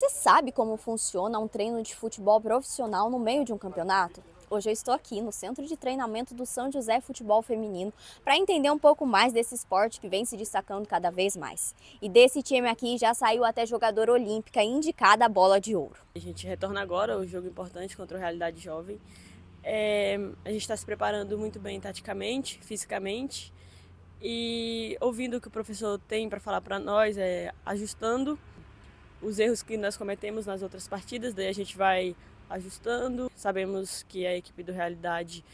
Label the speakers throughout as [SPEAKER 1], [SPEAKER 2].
[SPEAKER 1] Você sabe como funciona um treino de futebol profissional no meio de um campeonato? Hoje eu estou aqui no Centro de Treinamento do São José Futebol Feminino para entender um pouco mais desse esporte que vem se destacando cada vez mais. E desse time aqui já saiu até jogadora olímpica indicada a bola de ouro.
[SPEAKER 2] A gente retorna agora ao jogo importante contra o Realidade Jovem. É, a gente está se preparando muito bem taticamente, fisicamente e ouvindo o que o professor tem para falar para nós, é, ajustando os erros que nós cometemos nas outras partidas, daí a gente vai ajustando. Sabemos que a equipe do Realidade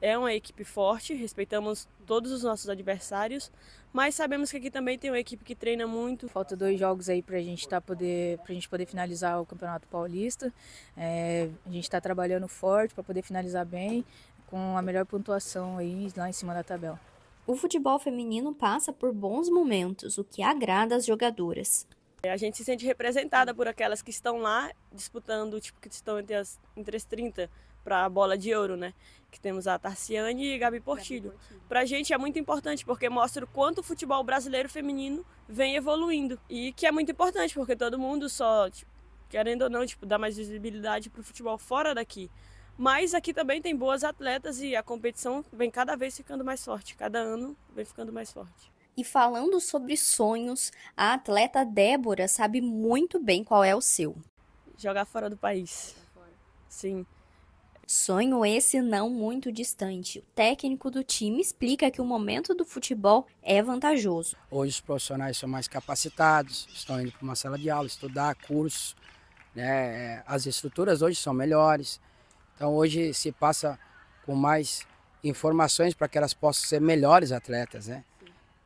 [SPEAKER 2] é uma equipe forte, respeitamos todos os nossos adversários, mas sabemos que aqui também tem uma equipe que treina muito. Falta dois jogos aí para gente tá poder pra gente poder finalizar o Campeonato Paulista. É, a gente está trabalhando forte para poder finalizar bem
[SPEAKER 1] com a melhor pontuação aí lá em cima da tabela. O futebol feminino passa por bons momentos, o que agrada as jogadoras.
[SPEAKER 2] A gente se sente representada por aquelas que estão lá disputando, tipo, que estão entre as, entre as 30 para a bola de ouro, né? Que temos a Tarciane e Gabi Portilho. Para a gente é muito importante porque mostra o quanto o futebol brasileiro feminino vem evoluindo. E que é muito importante porque todo mundo só, tipo, querendo ou não, tipo, dá mais visibilidade para o futebol fora daqui. Mas aqui também tem boas atletas e a competição vem cada vez ficando mais forte, cada ano vem ficando mais forte.
[SPEAKER 1] E falando sobre sonhos, a atleta Débora sabe muito bem qual é o seu.
[SPEAKER 2] Jogar fora do país. Sim.
[SPEAKER 1] Sonho esse não muito distante. O técnico do time explica que o momento do futebol
[SPEAKER 3] é vantajoso. Hoje os profissionais são mais capacitados, estão indo para uma sala de aula, estudar, cursos. Né? É, as estruturas hoje são melhores. Então hoje se passa com mais informações para que elas possam ser melhores atletas. Né?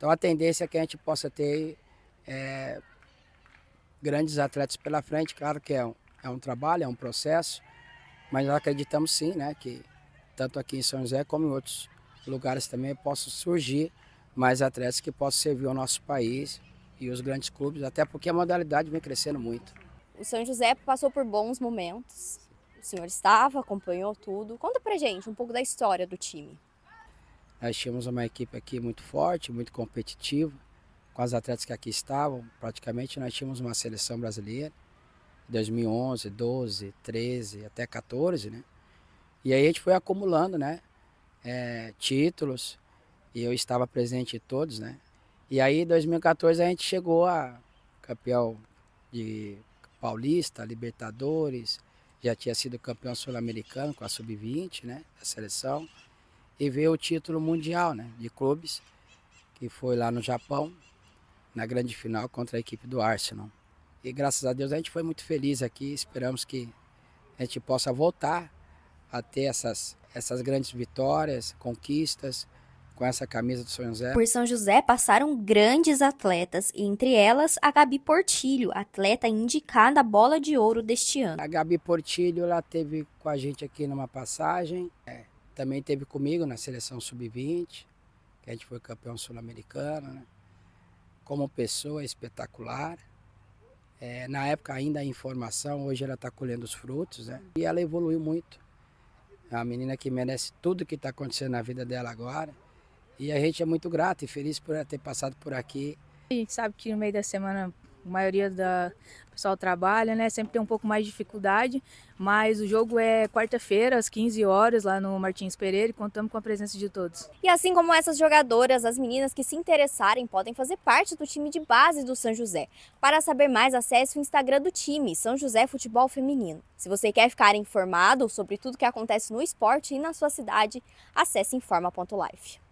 [SPEAKER 3] Então a tendência é que a gente possa ter é, grandes atletas pela frente. Claro que é um, é um trabalho, é um processo, mas nós acreditamos sim né, que tanto aqui em São José como em outros lugares também possam surgir mais atletas que possam servir ao nosso país e os grandes clubes, até porque a modalidade vem crescendo muito. O
[SPEAKER 1] São José passou por bons momentos. O senhor estava, acompanhou tudo. Conta pra gente um pouco da história do time.
[SPEAKER 3] Nós tínhamos uma equipe aqui muito forte, muito competitiva, com as atletas que aqui estavam. Praticamente nós tínhamos uma seleção brasileira, 2011, 12, 13, até 14, né? E aí a gente foi acumulando, né? É, títulos, e eu estava presente em todos, né? E aí em 2014 a gente chegou a campeão de Paulista, Libertadores, já tinha sido campeão sul-americano com a sub-20, né, da seleção e ver o título mundial né, de clubes, que foi lá no Japão, na grande final contra a equipe do Arsenal. E graças a Deus a gente foi muito feliz aqui, esperamos que a gente possa voltar a ter essas, essas grandes vitórias, conquistas, com essa camisa do São José. Por
[SPEAKER 1] São José passaram grandes atletas, entre elas a Gabi Portilho, atleta indicada à bola
[SPEAKER 3] de ouro deste ano. A Gabi Portilho ela teve com a gente aqui numa passagem. É, também teve comigo na seleção sub-20, que a gente foi campeão sul-americano, né? Como pessoa espetacular. É, na época ainda a informação, hoje ela está colhendo os frutos, né? E ela evoluiu muito. É uma menina que merece tudo que está acontecendo na vida dela agora. E a gente é muito grato e feliz por ela ter passado por aqui.
[SPEAKER 1] A gente sabe que no meio da semana a maioria da o pessoal trabalha, né? Sempre tem um pouco mais de dificuldade, mas o jogo é quarta-feira, às 15 horas, lá no Martins Pereira, e contamos com a presença de todos. E assim como essas jogadoras, as meninas que se interessarem podem fazer parte do time de base do São José. Para saber mais, acesse o Instagram do time, São José Futebol Feminino. Se você quer ficar informado sobre tudo que acontece no esporte e na sua cidade, acesse informa.life.